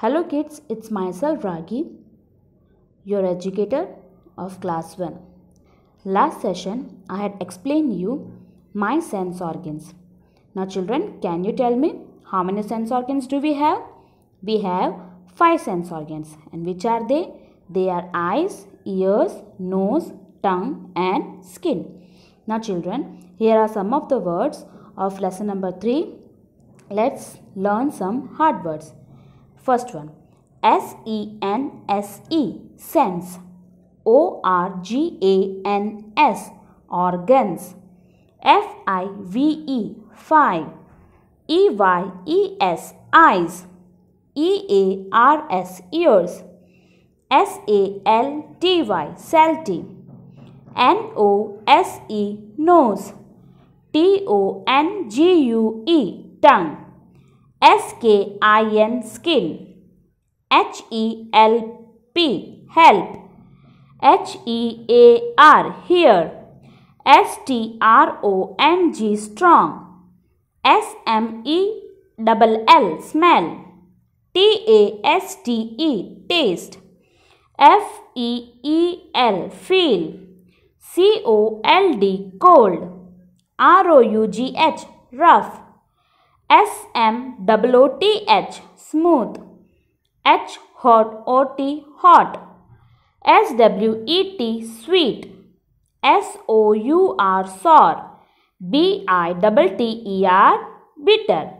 Hello kids, it's myself Ragi, your educator of class 1. Last session I had explained you my sense organs. Now children, can you tell me how many sense organs do we have? We have 5 sense organs and which are they? They are eyes, ears, nose, tongue and skin. Now children, here are some of the words of lesson number 3. Let's learn some hard words. First one S E N S E sense. O R G A N S organs. F I V E five. E Y E S eyes. E A R S ears. S A L T Y salty. N O S E nose. T O N G U E tongue. S K I N skin. H E L P help. H E A R here. S T R O N G strong. S M E double L smell. T A S T E taste. F E E L feel. C O L D cold. R O U G H rough. S M W T H smooth. H hot O T hot. S W E T sweet. S O U R sour. B I T T E R bitter.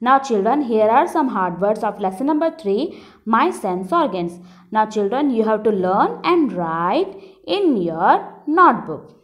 Now children, here are some hard words of lesson number 3, my sense organs. Now children, you have to learn and write in your notebook.